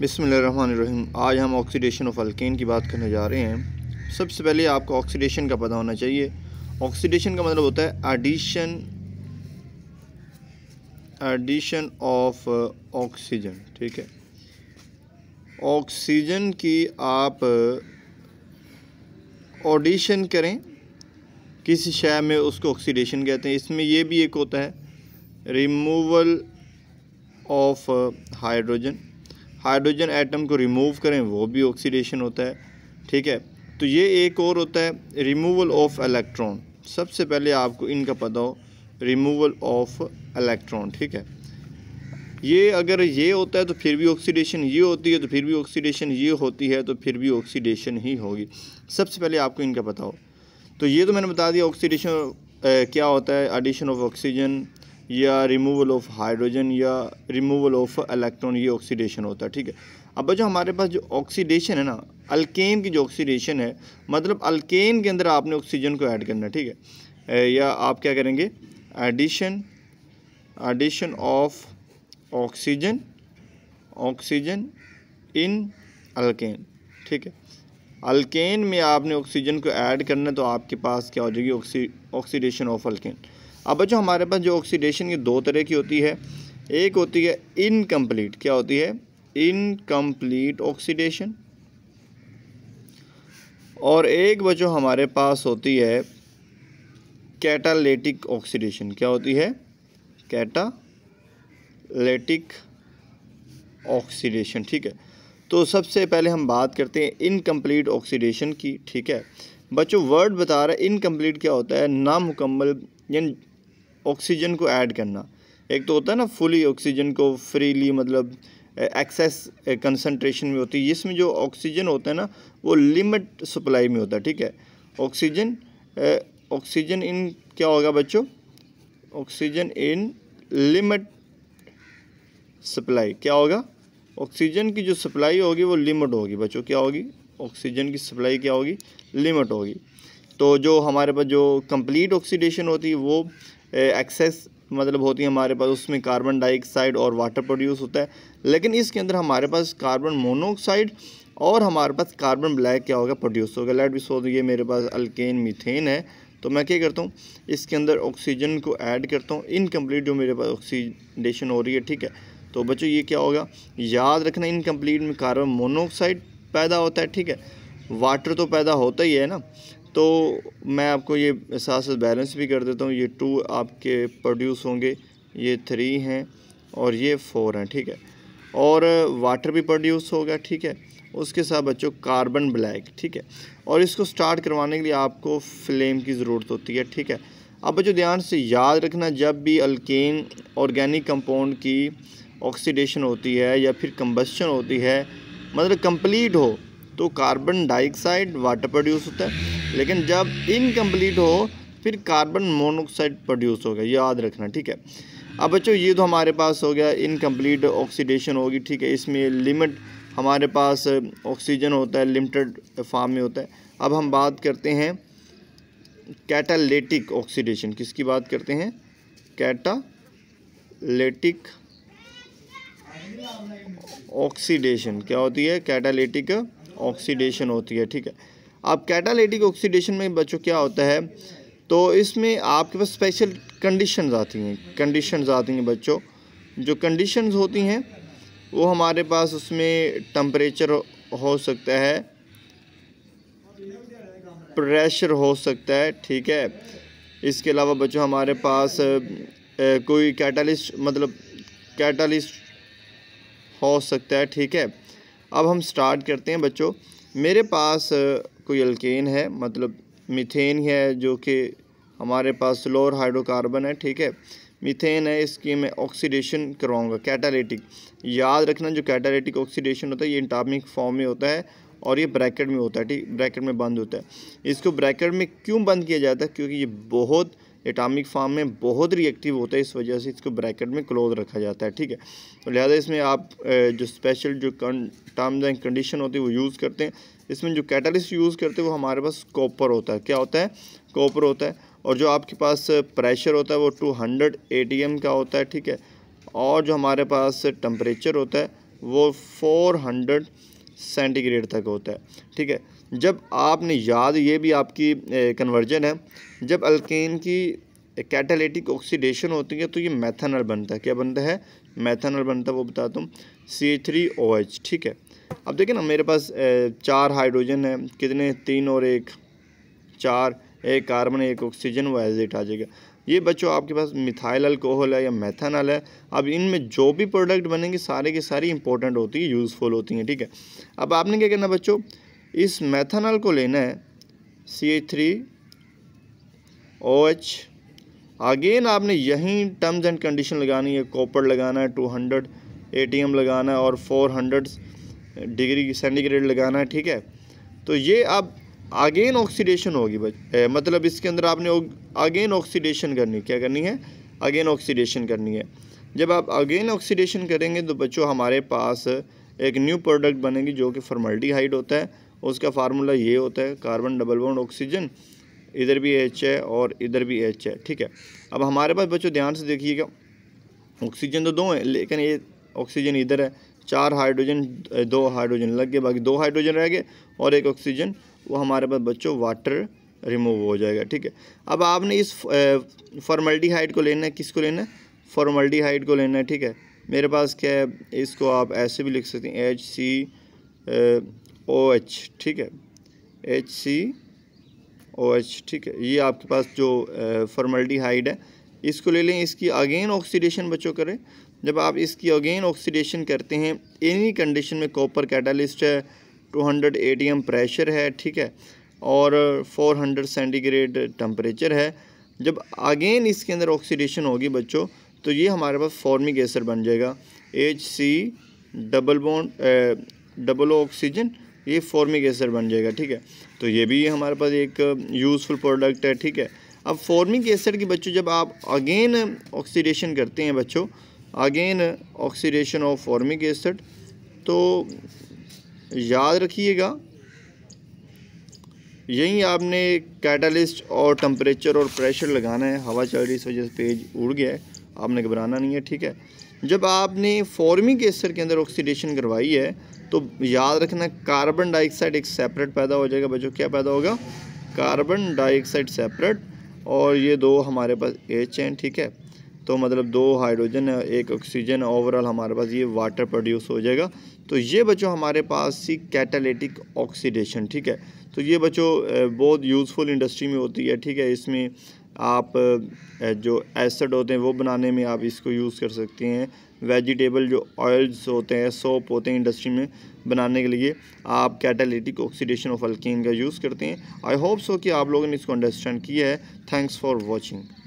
बिसमीम आज हम ऑक्सीडेशन ऑफ अल्केन की बात करने जा रहे हैं सबसे पहले आपको ऑक्सीडेशन का पता होना चाहिए ऑक्सीडेशन का मतलब होता है एडिशन एडिशन ऑफ ऑक्सीजन ठीक है ऑक्सीजन की आप ऑडिशन uh, करें किसी शय में उसको ऑक्सीडेशन कहते हैं इसमें यह भी एक होता है removal of hydrogen hydrogen atom को रिमूव करें वो भी ऑक्सीडेशन होता है ठीक है तो ये एक और होता है रिमूवल ऑफ इलेक्ट्रॉन सबसे पहले आपको इनका पता हो रिमूवल ऑफ इलेक्ट्रॉन ठीक है ये अगर ये होता है तो फिर भी ऑक्सीडेशन ये होती है तो फिर भी ऑक्सीडेशन ये होती है तो फिर भी ऑक्सीडेशन ही होगी सबसे पहले आपको इनका पता हो तो ये तो मैंने बता दिया ऑक्सीडेशन क्या होता है एडिशन ऑफ ऑक्सीजन या रिमूवल ऑफ हाइड्रोजन या रिमूवल ऑफ इलेक्ट्रॉन ये ऑक्सीडेशन होता है ठीक है अब जो हमारे पास जो ऑक्सीडेशन है ना अल्केन की जो ऑक्सीडेशन है मतलब अल्केन के अंदर आपने ऑक्सीजन को ऐड करना ठीक है या आप क्या करेंगे addition addition of oxygen oxygen in alkane ठीक है अल्केन में आपने ऑक्सीजन को ऐड करना तो आपके पास क्या हो जाएगी ऑक्सी ऑक्सीडेशन ऑफ अल्केन अब बच्चों हमारे पास जो ऑक्सीडेशन की दो तरह की होती है एक होती है इनकम्प्लीट क्या होती है इनकम्प्लीट ऑक्सीडेशन और एक बच्चों हमारे पास होती है कैटालेटिक ऑक्सीडेशन क्या होती है कैटालेटिक ऑक्सीडेशन ठीक है तो सबसे पहले हम बात करते हैं इनकम्प्लीट ऑक्सीडेशन की ठीक है बच्चों वर्ड बता रहा है इनकम्प्लीट क्या होता है नामुकम्मल यानी ऑक्सीजन को ऐड करना एक तो होता है ना फुली ऑक्सीजन को फ्रीली मतलब एक्सेस कंसनट्रेशन में होती है जिसमें जो ऑक्सीजन होता है ना वो लिमिट सप्लाई में होता है ठीक है ऑक्सीजन ऑक्सीजन इन क्या होगा बच्चों ऑक्सीजन इन लिमिट सप्लाई क्या होगा ऑक्सीजन की जो सप्लाई होगी वो लिमिट होगी बच्चों क्या होगी ऑक्सीजन की सप्लाई क्या होगी लिमिट होगी तो जो हमारे पास जो कंप्लीट ऑक्सीडेशन होती है वो एक्सेस मतलब होती है हमारे पास उसमें कार्बन डाइऑक्साइड और वाटर प्रोड्यूस होता है लेकिन इसके अंदर हमारे पास कार्बन मोनोऑक्साइड और हमारे पास कार्बन ब्लैक क्या होगा प्रोड्यूस होगा लेट भी सो ये मेरे पास अल्केन मीथेन है तो मैं क्या करता हूँ इसके अंदर ऑक्सीजन को ऐड करता हूँ इनकम्प्लीट जो मेरे पास ऑक्सीडेशन हो रही है ठीक है तो बच्चों ये क्या होगा याद रखना इनकम्प्लीट में कार्बन मोनोऑक्साइड पैदा होता है ठीक है वाटर तो पैदा होता ही है ना तो मैं आपको ये साथ साथ बैलेंस भी कर देता हूँ ये टू आपके प्रोड्यूस होंगे ये थ्री हैं और ये फोर हैं ठीक है और वाटर भी प्रोड्यूस होगा ठीक है उसके साथ बच्चों कार्बन ब्लैक ठीक है और इसको स्टार्ट करवाने के लिए आपको फ्लेम की ज़रूरत होती है ठीक है अब बच्चों ध्यान से याद रखना जब भी अल्केन ऑर्गेनिक कंपाउंड की ऑक्सीडेशन होती है या फिर कंबस्शन होती है मतलब कंप्लीट हो तो कार्बन डाइऑक्साइड वाटर प्रोड्यूस होता है लेकिन जब इनकम्प्लीट हो फिर कार्बन मोनोक्साइड प्रोड्यूस होगा याद रखना ठीक है अब बच्चों ये तो हमारे पास हो गया इनकम्प्लीट ऑक्सीडेशन होगी ठीक है इसमें लिमिट हमारे पास ऑक्सीजन होता है लिमिटेड फार्म में होता है अब हम बात करते हैं कैटालेटिक ऑक्सीडेशन किसकी बात करते हैं कैटालेटिक ऑक्सीडेशन क्या होती है कैटालेटिक ऑक्सीडेशन होती है ठीक है आप कैटालिटिक ऑक्सीडेशन में बच्चों क्या होता है तो इसमें आपके पास स्पेशल कंडीशन आती हैं कंडीशन आती हैं बच्चों जो कंडीशन होती हैं वो हमारे पास उसमें टम्परेचर हो सकता है प्रेशर हो सकता है ठीक है इसके अलावा बच्चों हमारे पास कोई कैटलिस्ट मतलब कैटलिस्ट हो सकता है ठीक है अब हम स्टार्ट करते हैं बच्चों मेरे पास कोई अल्केन है मतलब मिथेन है जो कि हमारे पास स्लोर हाइड्रोकार्बन है ठीक है मिथेन है इसकी मैं ऑक्सीडेशन करवाऊँगा कैटालिटिक याद रखना जो कैटालिटिक ऑक्सीडेशन होता है ये इंटामिक फॉर्म में होता है और ये ब्रैकेट में होता है ठीक ब्रैकेट में बंद होता है इसको ब्रैकेट में क्यों बंद किया जाता है क्योंकि ये बहुत एटॉमिक फार्म में बहुत रिएक्टिव होता है इस वजह से इसको ब्रैकेट में क्लोज रखा जाता है ठीक है तो लिहाजा इसमें आप जो स्पेशल जो टर्म्स एंड कंडीशन होती है वो यूज़ करते हैं इसमें जो कैटलिस्ट यूज़ करते हैं वो हमारे पास कॉपर होता है क्या होता है कॉपर होता है और जो आपके पास प्रेशर होता है वो two hundred A T M का होता है ठीक है और जो हमारे पास टम्परेचर होता है वो फोर हंड्रेड सेंटीग्रेड तक होता है ठीक है जब आपने याद ये भी आपकी कन्वर्जन है जब अल्केन की कैटालिटिक ऑक्सीडेशन होती है तो ये मैथनल बनता है क्या बनता है मैथनल बनता है वो बताता हूँ सी थ्री ओ एच ठीक है अब देखें ना मेरे पास चार हाइड्रोजन है कितने तीन और एक चार एक कार्बन एक ऑक्सीजन वो एजिट आ जाएगा ये बच्चों आपके पास मिथाइल अल्कोहल है या मैथानल है अब इनमें जो भी प्रोडक्ट बनेंगे सारे के सारी इंपॉर्टेंट होती है यूज़फुल होती हैं ठीक है अब आपने क्या करना बच्चों इस मैथानल को लेना है C H three O H again आपने यहीं टर्म्स एंड कंडीशन लगानी है कॉपर लगाना है two hundred A T M लगाना है और फोर हंड्रेड डिग्री सेंटीग्रेड लगाना है ठीक है तो ये अब अगेन ऑक्सीडेशन होगी बच मतलब इसके अंदर आपने अगेन ऑक्सीडेशन करनी क्या करनी है अगेन ऑक्सीडेशन करनी है जब आप अगेन ऑक्सीडेशन करेंगे तो बच्चों हमारे पास एक न्यू प्रोडक्ट बनेगी जो कि हाइड होता है उसका फार्मूला ये होता है कार्बन डबल बॉन्ड ऑक्सीजन इधर भी एच है और इधर भी एच है ठीक है अब हमारे पास बच्चों ध्यान से देखिएगा ऑक्सीजन तो दो हैं लेकिन ये ऑक्सीजन इधर है चार हाइड्रोजन दो हाइड्रोजन लग गए बाकी दो हाइड्रोजन रह गए और एक ऑक्सीजन वो हमारे पास बच्चों वाटर रिमूव हो जाएगा ठीक है अब आपने इस हाइट को लेना है किसको लेना है हाइट को लेना है ठीक है मेरे पास क्या है इसको आप ऐसे भी लिख सकते हैं एच सी ओ एच ठीक है एच सी ओ एच ठीक है ये आपके पास जो फॉर्मल्टीहाइड है इसको ले लें इसकी अगेन ऑक्सीडेशन बच्चों करें जब आप इसकी अगेन ऑक्सीडेशन करते हैं एनी कंडीशन में कॉपर कैटालिस्ट है 200 हंड्रेड ए प्रेशर है ठीक है और 400 हंड्रेड सेंटीग्रेड टम्परेचर है जब अगेन इसके अंदर ऑक्सीडेशन होगी बच्चों तो ये हमारे पास फॉर्मिक एसर बन जाएगा H C double bond double oxygen ये फॉर्मिक एसर बन जाएगा ठीक है तो ये भी हमारे पास एक यूज़फुल प्रोडक्ट है ठीक है अब फॉर्मिक एसिड के बच्चों जब आप अगेन ऑक्सीडेशन करते हैं बच्चों again oxidation of formic acid तो याद रखिएगा यहीं आपने कैटलिस्ट और टम्परेचर और प्रेशर लगाना है हवा चल रही इस वजह से पेज उड़ गया है आपने घबराना नहीं है ठीक है जब आपने फॉर्मिक एसड के अंदर ऑक्सीडेशन करवाई है तो याद रखना कार्बन डाइऑक्साइड एक सेपरेट पैदा हो जाएगा बच्चों क्या पैदा होगा कार्बन डाइऑक्साइड सेपरेट और ये दो हमारे पास एच हैं ठीक है तो मतलब दो हाइड्रोजन एक ऑक्सीजन ओवरऑल हमारे पास ये वाटर प्रोड्यूस हो जाएगा तो ये बच्चों हमारे पास सी कैटालिटिक ऑक्सीडेशन ठीक है तो ये बच्चों बहुत यूज़फुल इंडस्ट्री में होती है ठीक है इसमें आप जो एसड होते हैं वो बनाने में आप इसको यूज़ कर सकते हैं वेजिटेबल जो ऑयल्स होते हैं सोप होते हैं इंडस्ट्री में बनाने के लिए आप कैटालिटिक ऑक्सीडेशन ऑफ अल्किन का यूज़ करते हैं आई होप सो कि आप लोगों ने इसको अंडरस्टैंड किया है थैंक्स फॉर वॉचिंग